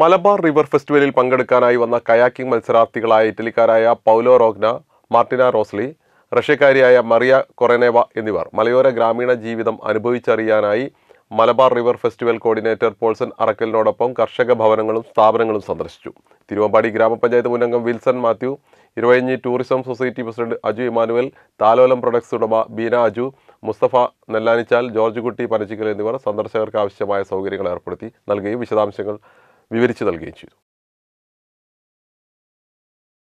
Malabar river ഫെസ്റ്റിവലിൽ പങ്കെടുക്കാനായി വന്ന കയാക്കിംഗ് മത്സരാർത്ഥികളായ ഇറ്റലിക്കാരായ പൗലോ റോഗ്ന മാർട്ടിന റോസ്ലി റഷ്യക്കാരിയായ മറിയ കൊറനേവ എന്നിവർ മലയോര ഗ്രാമീണ ജീവിതം അനുഭവിച്ചറിയാനായി Malabar river festival coordinator Paulson അറക്കലിനോടൊപ്പം കർഷക ഭവനങ്ങളും സ്ഥാപനങ്ങളും സന്ദർശിച്ചു തിരുവമ്പാടി ഗ്രാമപഞ്ചായത്ത് മുന്നംഗം Wilson Mathew Iruvazhinji tourism society president Aju Emmanuel Thalolam products ഉടമ ബീന അജു മുസ്തഫ നെല്ലാനിച്ചാൽ ജോർജ് കുട്ടി പനച്ചിക്കൽ എന്നിവർ സന്ദർശകർക്ക് ആവശ്യമായ സൗകര്യങ്ങൾ ഏർപ്പെടുത്തി നൽകുകയും വിശദാംശങ്ങൾ വിവരിച്ചു നൽകുകയും ചെയ്തു